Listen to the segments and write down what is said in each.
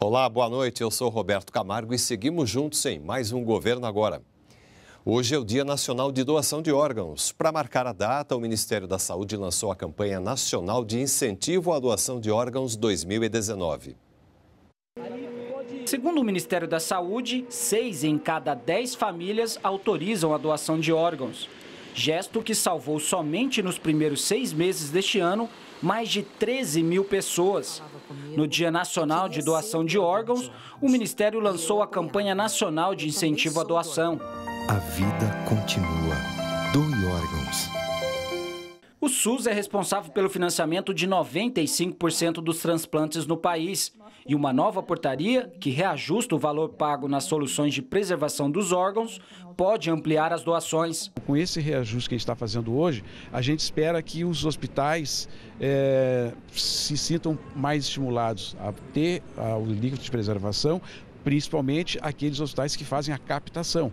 Olá, boa noite. Eu sou Roberto Camargo e seguimos juntos em mais um Governo Agora. Hoje é o Dia Nacional de Doação de Órgãos. Para marcar a data, o Ministério da Saúde lançou a campanha nacional de incentivo à doação de órgãos 2019. Segundo o Ministério da Saúde, seis em cada dez famílias autorizam a doação de órgãos. Gesto que salvou somente nos primeiros seis meses deste ano mais de 13 mil pessoas. No Dia Nacional de Doação de Órgãos, o Ministério lançou a campanha nacional de incentivo à doação. A vida continua. Doe órgãos. O SUS é responsável pelo financiamento de 95% dos transplantes no país e uma nova portaria que reajusta o valor pago nas soluções de preservação dos órgãos pode ampliar as doações. Com esse reajuste que a gente está fazendo hoje, a gente espera que os hospitais é, se sintam mais estimulados a ter a, ah, o líquido de preservação principalmente aqueles hospitais que fazem a captação,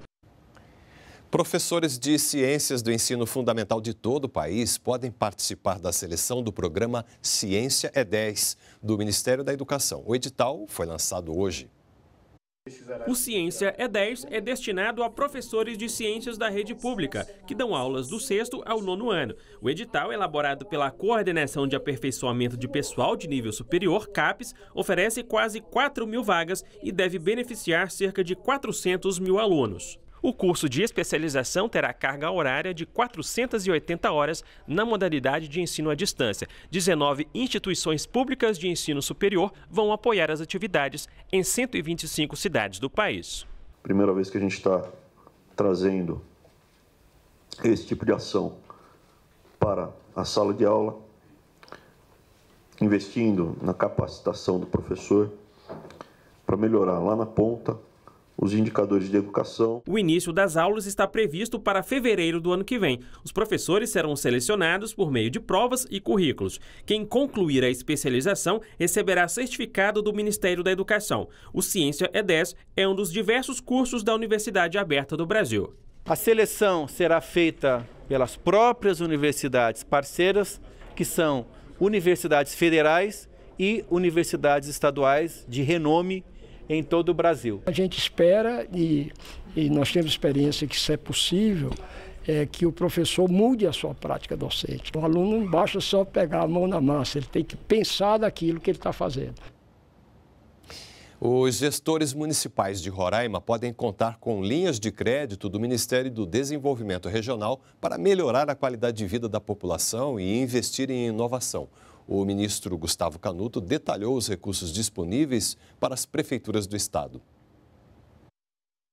Professores de ciências do ensino fundamental de todo o país podem participar da seleção do programa Ciência é 10 do Ministério da Educação. O edital foi lançado hoje. O Ciência é 10 é destinado a professores de ciências da rede pública, que dão aulas do sexto ao nono ano. O edital, elaborado pela Coordenação de Aperfeiçoamento de Pessoal de Nível Superior, CAPES, oferece quase 4 mil vagas e deve beneficiar cerca de 400 mil alunos. O curso de especialização terá carga horária de 480 horas na modalidade de ensino à distância. 19 instituições públicas de ensino superior vão apoiar as atividades em 125 cidades do país. Primeira vez que a gente está trazendo esse tipo de ação para a sala de aula, investindo na capacitação do professor para melhorar lá na ponta os indicadores de educação. O início das aulas está previsto para fevereiro do ano que vem. Os professores serão selecionados por meio de provas e currículos. Quem concluir a especialização receberá certificado do Ministério da Educação. O Ciência é 10 é um dos diversos cursos da Universidade Aberta do Brasil. A seleção será feita pelas próprias universidades parceiras, que são universidades federais e universidades estaduais de renome em todo o Brasil. A gente espera e, e nós temos experiência que isso é possível, é que o professor mude a sua prática docente. O aluno não basta só pegar a mão na massa, ele tem que pensar daquilo que ele está fazendo. Os gestores municipais de Roraima podem contar com linhas de crédito do Ministério do Desenvolvimento Regional para melhorar a qualidade de vida da população e investir em inovação. O ministro Gustavo Canuto detalhou os recursos disponíveis para as prefeituras do estado.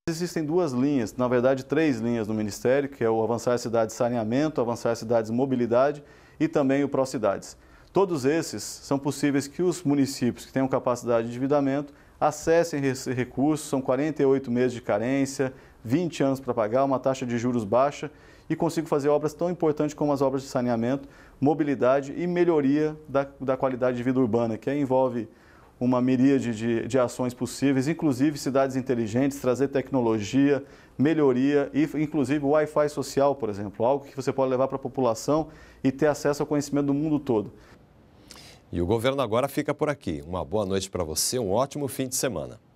Existem duas linhas, na verdade três linhas no Ministério, que é o Avançar Cidades Saneamento, Avançar Cidades Mobilidade e também o Procidades. Todos esses são possíveis que os municípios que tenham capacidade de endividamento acessem esse recurso, são 48 meses de carência, 20 anos para pagar, uma taxa de juros baixa e consigo fazer obras tão importantes como as obras de saneamento, mobilidade e melhoria da, da qualidade de vida urbana, que envolve uma miríade de, de ações possíveis, inclusive cidades inteligentes, trazer tecnologia, melhoria e inclusive Wi-Fi social, por exemplo, algo que você pode levar para a população e ter acesso ao conhecimento do mundo todo. E o governo agora fica por aqui. Uma boa noite para você, um ótimo fim de semana.